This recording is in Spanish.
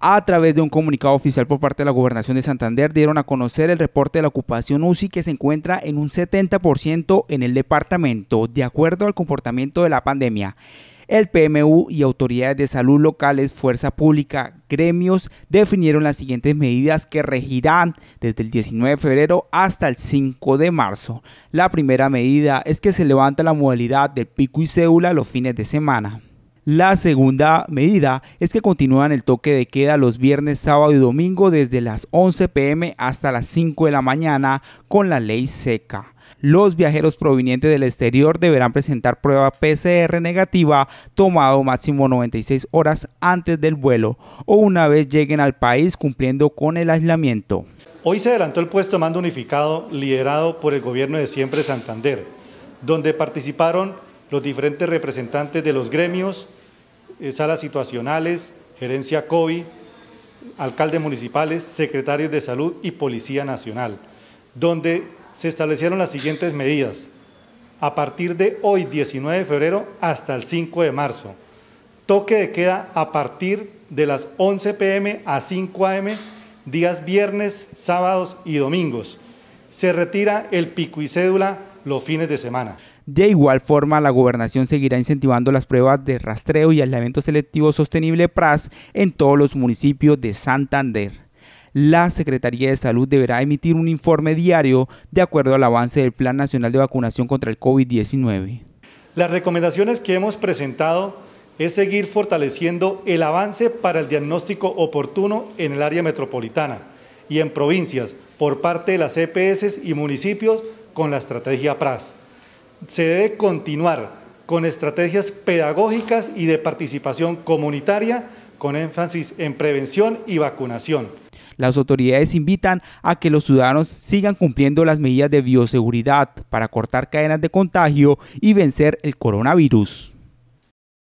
a través de un comunicado oficial por parte de la Gobernación de Santander dieron a conocer el reporte de la ocupación UCI que se encuentra en un 70% en el departamento, de acuerdo al comportamiento de la pandemia. El PMU y autoridades de salud locales, fuerza pública, gremios definieron las siguientes medidas que regirán desde el 19 de febrero hasta el 5 de marzo. La primera medida es que se levanta la modalidad del pico y cédula los fines de semana. La segunda medida es que continúan el toque de queda los viernes, sábado y domingo desde las 11 pm hasta las 5 de la mañana con la ley seca. Los viajeros provenientes del exterior deberán presentar prueba PCR negativa tomado máximo 96 horas antes del vuelo o una vez lleguen al país cumpliendo con el aislamiento. Hoy se adelantó el puesto de mando unificado liderado por el gobierno de siempre Santander, donde participaron los diferentes representantes de los gremios, salas situacionales, gerencia COVID, alcaldes municipales, secretarios de salud y Policía Nacional, donde se establecieron las siguientes medidas. A partir de hoy, 19 de febrero, hasta el 5 de marzo, toque de queda a partir de las 11 pm a 5 am, días viernes, sábados y domingos. Se retira el pico y cédula los fines de semana. De igual forma, la gobernación seguirá incentivando las pruebas de rastreo y aislamiento selectivo sostenible PRAS en todos los municipios de Santander la Secretaría de Salud deberá emitir un informe diario de acuerdo al avance del Plan Nacional de Vacunación contra el COVID-19. Las recomendaciones que hemos presentado es seguir fortaleciendo el avance para el diagnóstico oportuno en el área metropolitana y en provincias por parte de las EPS y municipios con la estrategia PRAS. Se debe continuar con estrategias pedagógicas y de participación comunitaria con énfasis en prevención y vacunación. Las autoridades invitan a que los ciudadanos sigan cumpliendo las medidas de bioseguridad para cortar cadenas de contagio y vencer el coronavirus.